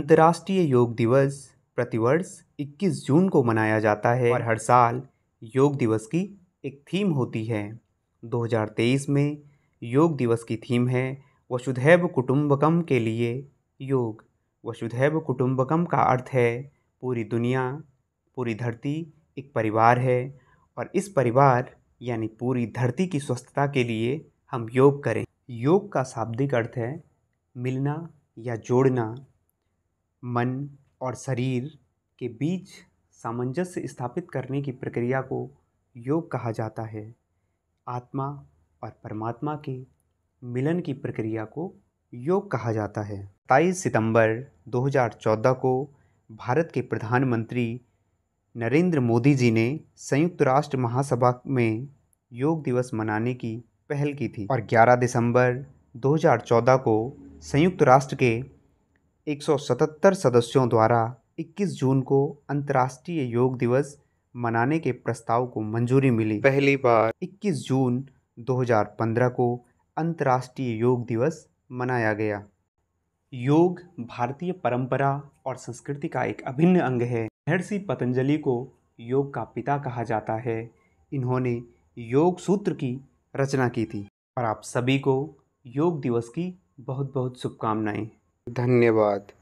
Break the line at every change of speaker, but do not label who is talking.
अंतर्राष्ट्रीय योग दिवस प्रतिवर्ष 21 जून को मनाया जाता है और हर साल योग दिवस की एक थीम होती है 2023 में योग दिवस की थीम है वसुधैव कुटुंबकम के लिए योग वसुधैव कुटुंबकम का अर्थ है पूरी दुनिया पूरी धरती एक परिवार है और इस परिवार यानी पूरी धरती की स्वस्थता के लिए हम योग करें योग का शाब्दिक अर्थ है मिलना या जोड़ना मन और शरीर के बीच सामंजस्य स्थापित करने की प्रक्रिया को योग कहा जाता है आत्मा और परमात्मा के मिलन की प्रक्रिया को योग कहा जाता है सताईस सितंबर 2014 को भारत के प्रधानमंत्री नरेंद्र मोदी जी ने संयुक्त राष्ट्र महासभा में योग दिवस मनाने की पहल की थी और 11 दिसंबर 2014 को संयुक्त राष्ट्र के 177 सदस्यों द्वारा 21 जून को अंतर्राष्ट्रीय योग दिवस मनाने के प्रस्ताव को मंजूरी मिली पहली बार 21 जून 2015 को अंतर्राष्ट्रीय योग दिवस मनाया गया योग भारतीय परंपरा और संस्कृति का एक अभिन्न अंग है महर्षि पतंजलि को योग का पिता कहा जाता है इन्होंने योग सूत्र की रचना की थी और आप सभी को योग दिवस की बहुत बहुत शुभकामनाएं धन्यवाद